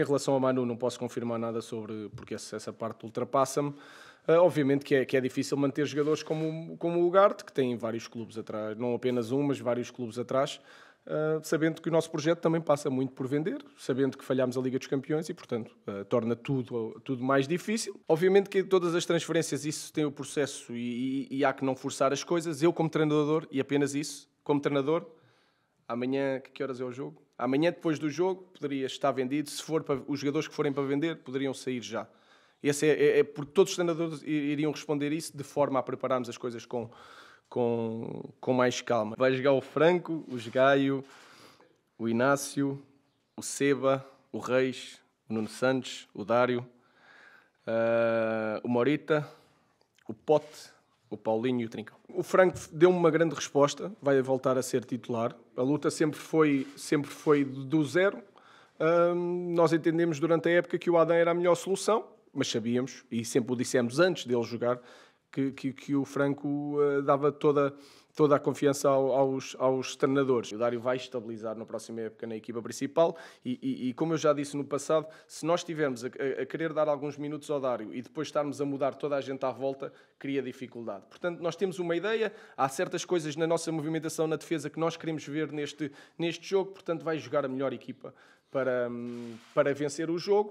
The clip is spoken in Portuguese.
em relação a Manu, não posso confirmar nada sobre, porque essa parte ultrapassa-me. Uh, obviamente que é, que é difícil manter jogadores como, como o Lugarte, que tem vários clubes atrás, não apenas um, mas vários clubes atrás, uh, sabendo que o nosso projeto também passa muito por vender, sabendo que falhámos a Liga dos Campeões e, portanto, uh, torna tudo, tudo mais difícil. Obviamente que todas as transferências, isso tem o processo e, e, e há que não forçar as coisas. Eu, como treinador, e apenas isso, como treinador, Amanhã, que horas é o jogo? Amanhã, depois do jogo, poderia estar vendido. Se for para, os jogadores que forem para vender, poderiam sair já. Esse é, é, é porque todos os treinadores iriam responder isso de forma a prepararmos as coisas com, com, com mais calma. Vai jogar o Franco, o Gaio, o Inácio, o Seba, o Reis, o Nuno Santos, o Dário, uh, o Morita, o Pote o Paulinho e o Trincão. O Franco deu-me uma grande resposta, vai voltar a ser titular. A luta sempre foi, sempre foi do zero. Um, nós entendemos durante a época que o Adam era a melhor solução, mas sabíamos, e sempre o dissemos antes dele jogar, que, que, que o Franco eh, dava toda, toda a confiança aos, aos treinadores. O Dário vai estabilizar na próxima época na equipa principal e, e, e como eu já disse no passado, se nós estivermos a, a, querer dar alguns minutos ao Dário e depois estarmos a mudar toda a gente à volta, cria dificuldade. Portanto, nós temos uma ideia, há certas coisas na nossa movimentação na defesa que nós queremos ver neste, neste jogo, portanto, vai jogar a melhor equipa para, hum, para vencer o jogo.